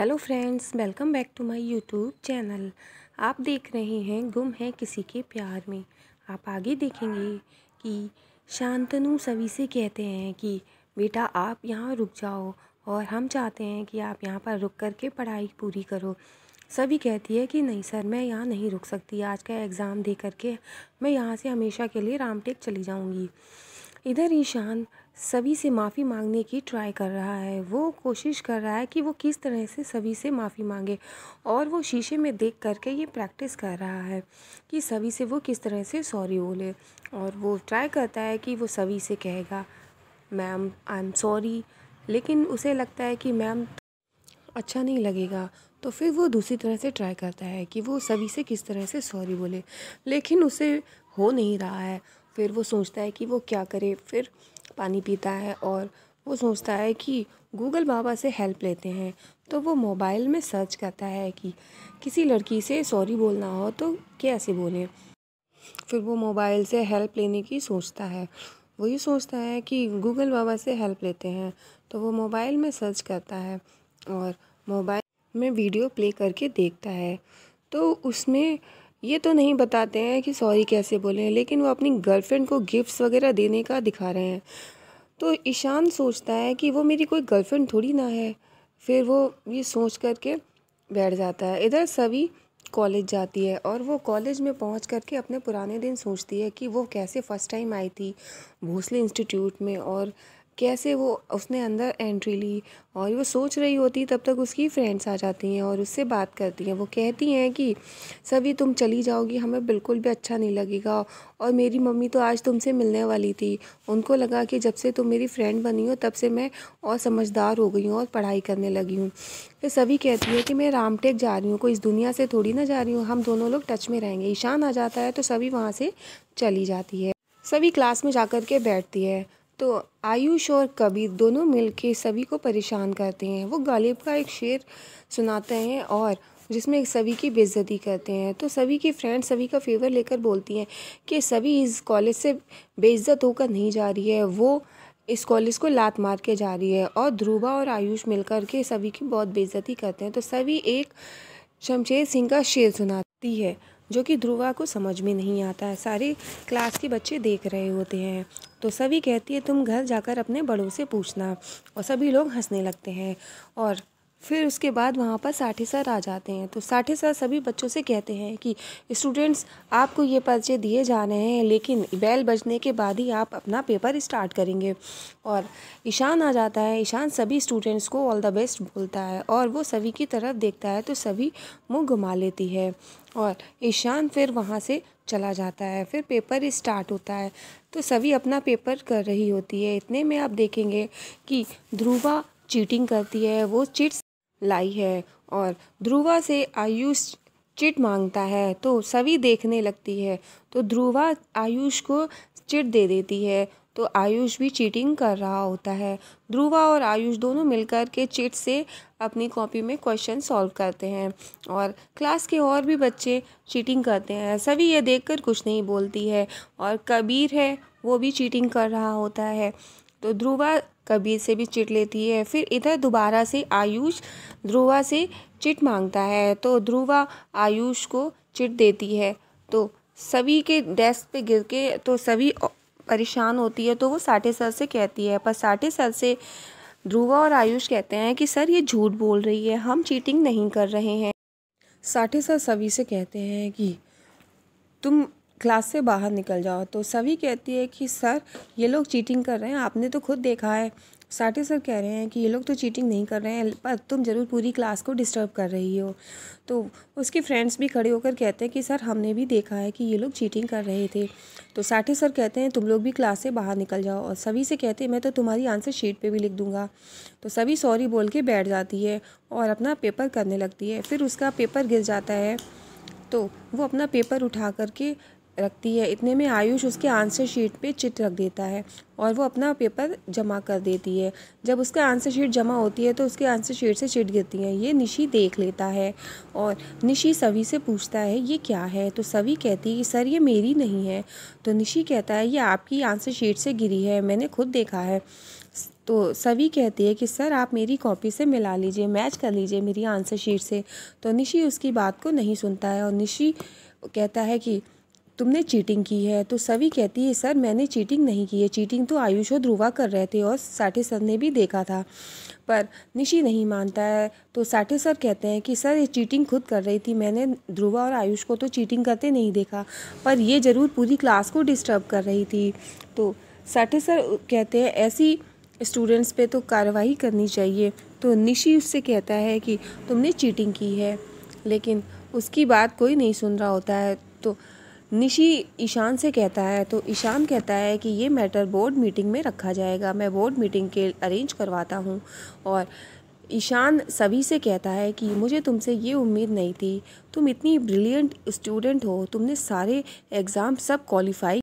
hello friends welcome back to my YouTube channel आप देख रहे हैं गुम है किसी के प्यार में आप आगे देखेंगे कि शांतनु सभी से कहते हैं कि बेटा आप यहाँ रुक जाओ और हम चाहते हैं कि आप यहाँ पर रुक कर के पढ़ाई पूरी करो सभी कहती है कि नहीं सर मैं यहाँ नहीं रुक सकती आज का एग्ज़ाम दे करके मैं यहाँ से हमेशा के लिए रामटेक चली जाऊँगी इधर ईशान सभी से माफ़ी मांगने की ट्राई कर रहा है वो कोशिश कर रहा है कि वो किस तरह से सभी से माफ़ी मांगे और वो शीशे में देख करके ये प्रैक्टिस कर रहा है कि सभी से वो किस तरह से सॉरी बोले और वो ट्राई करता है कि वो सभी से कहेगा मैम आई एम सॉरी लेकिन उसे लगता है कि मैम अच्छा नहीं लगेगा तो फिर वो दूसरी तरह से ट्राई करता है कि वो सभी से किस तरह से सॉरी बोले लेकिन उसे हो नहीं रहा है फिर वो सोचता है कि वो क्या करे फिर पानी पीता है और वो सोचता है कि गूगल बाबा से हेल्प लेते हैं तो वो मोबाइल में सर्च करता है कि किसी लड़की से सॉरी बोलना हो तो कैसे बोले फिर वो मोबाइल से हेल्प लेने की सोचता है वो ये सोचता है कि गूगल बाबा से हेल्प लेते हैं तो वो मोबाइल में सर्च करता है और मोबाइल में वीडियो प्ले करके देखता है तो उसमें ये तो नहीं बताते हैं कि सॉरी कैसे बोले हैं लेकिन वो अपनी गर्लफ्रेंड को गिफ्ट्स वगैरह देने का दिखा रहे हैं तो ईशान सोचता है कि वो मेरी कोई गर्लफ्रेंड थोड़ी ना है फिर वो ये सोच करके बैठ जाता है इधर सभी कॉलेज जाती है और वो कॉलेज में पहुंच करके अपने पुराने दिन सोचती है कि वो कैसे फ़र्स्ट टाइम आई थी भोसले इंस्टीट्यूट में और कैसे वो उसने अंदर एंट्री ली और वो सोच रही होती तब तक उसकी फ्रेंड्स आ जाती हैं और उससे बात करती हैं वो कहती हैं कि सभी तुम चली जाओगी हमें बिल्कुल भी अच्छा नहीं लगेगा और मेरी मम्मी तो आज तुमसे मिलने वाली थी उनको लगा कि जब से तुम मेरी फ्रेंड बनी हो तब से मैं और समझदार हो गई हूँ और पढ़ाई करने लगी हूँ फिर सभी कहती है कि मैं रामटेक जा रही हूँ कोई इस दुनिया से थोड़ी ना जा रही हूँ हम दोनों लोग टच में रहेंगे ईशान आ जाता है तो सभी वहाँ से चली जाती है सभी क्लास में जाकर के बैठती है तो आयुष और कबीर दोनों मिलके सभी को परेशान करते हैं वो गालिब का एक शेर सुनाते हैं और जिसमें सभी की बेज़ती करते हैं तो सभी की फ्रेंड सभी का फेवर लेकर बोलती हैं कि सभी इस कॉलेज से बेइज्जत होकर नहीं जा रही है वो इस कॉलेज को लात मार के जा रही है और ध्रुवा और आयुष मिलकर के सभी की बहुत बेजती करते हैं तो सभी एक शमशेर सिंह का शेर सुनाती है जो कि ध्रुवा को समझ में नहीं आता है सारे क्लास के बच्चे देख रहे होते हैं तो सभी कहती है तुम घर जाकर अपने बड़ों से पूछना और सभी लोग हंसने लगते हैं और फिर उसके बाद वहाँ पर साठे सर आ जाते हैं तो साठे सर सभी बच्चों से कहते हैं कि स्टूडेंट्स आपको ये पर्चे दिए जा रहे हैं लेकिन बैल बजने के बाद ही आप अपना पेपर स्टार्ट करेंगे और ईशान आ जाता है ईशान सभी स्टूडेंट्स को ऑल द बेस्ट बोलता है और वो सभी की तरफ देखता है तो सभी मुँह घुमा लेती है और ईशान फिर वहाँ से चला जाता है फिर पेपर स्टार्ट होता है तो सभी अपना पेपर कर रही होती है इतने में आप देखेंगे कि ध्रुवा चीटिंग करती है वो चिट्स लाई है और ध्रुवा से आयुष चिट मांगता है तो सभी देखने लगती है तो ध्रुवा आयुष को चिट दे देती है तो आयुष भी चीटिंग कर रहा होता है ध्रुवा और आयुष दोनों मिलकर के चिट से अपनी कॉपी में क्वेश्चन सॉल्व करते हैं और क्लास के और भी बच्चे चीटिंग करते हैं सभी ये देखकर कुछ नहीं बोलती है और कबीर है वो भी चीटिंग कर रहा होता है तो ध्रुवा कबीर से भी चिट लेती है फिर इधर दोबारा से आयुष ध्रुवा से चिट मांगता है तो ध्रुवा आयुष को चिट देती है तो सभी के डेस्क पे गिर के तो सभी परेशान होती है तो वो साठे सर से कहती है पर साठे सर से ध्रुवा और आयुष कहते हैं कि सर ये झूठ बोल रही है हम चीटिंग नहीं कर रहे हैं साठे सर सभी से कहते हैं कि तुम क्लास से बाहर निकल जाओ तो सभी कहती है कि सर ये लोग चीटिंग कर रहे हैं आपने तो खुद देखा है साठे सर कह रहे हैं कि ये लोग तो चीटिंग नहीं कर रहे हैं पर तुम ज़रूर पूरी क्लास को डिस्टर्ब कर रही हो तो उसके फ्रेंड्स भी खड़े होकर कहते हैं कि सर हमने भी देखा है कि ये लोग चीटिंग कर रहे थे तो साठे सर कहते हैं तुम लोग भी क्लास से बाहर निकल जाओ और सभी से कहते हैं मैं तो तुम्हारी आंसर शीट पर भी लिख दूंगा तो सभी सॉरी बोल के बैठ जाती है और अपना पेपर करने लगती है फिर उसका पेपर गिर जाता है तो वो अपना पेपर उठा करके रखती है इतने में आयुष उसके आंसर शीट पे चिट रख देता है और वो अपना पेपर जमा कर देती है जब उसका आंसर शीट जमा होती है तो उसके आंसर शीट से चिट गिरती है ये निशी देख लेता है और निशी सभी से पूछता है ये क्या है तो सभी कहती है कि सर ये मेरी नहीं है तो निशी कहता है ये आपकी आंसर शीट से गिरी है मैंने खुद देखा है तो सभी कहती है कि सर आप मेरी कॉपी से मिला लीजिए मैच कर लीजिए मेरी आंसर शीट से तो निशी उसकी बात को नहीं सुनता है और निशी कहता है कि तुमने चीटिंग की है तो सभी कहती है सर मैंने चीटिंग नहीं की है चीटिंग तो आयुष और ध्रुवा कर रहे थे और साठे सर ने भी देखा था पर निशी नहीं मानता है तो साठे सर कहते हैं कि सर ये चीटिंग खुद कर रही थी मैंने ध्रुवा और आयुष को तो चीटिंग करते नहीं देखा पर ये ज़रूर पूरी क्लास को डिस्टर्ब कर रही थी तो साठे सर कहते हैं ऐसी स्टूडेंट्स पे तो कार्रवाई करनी चाहिए तो निशी उससे कहता है कि तुमने चीटिंग की है लेकिन उसकी बात कोई नहीं सुन रहा होता है तो निशी ईशान से कहता है तो ईशान कहता है कि ये मैटर बोर्ड मीटिंग में रखा जाएगा मैं बोर्ड मीटिंग के अरेंज करवाता हूँ और ईशान सभी से कहता है कि मुझे तुमसे ये उम्मीद नहीं थी तुम इतनी ब्रिलियंट स्टूडेंट हो तुमने सारे एग्ज़ाम सब क्वालिफाई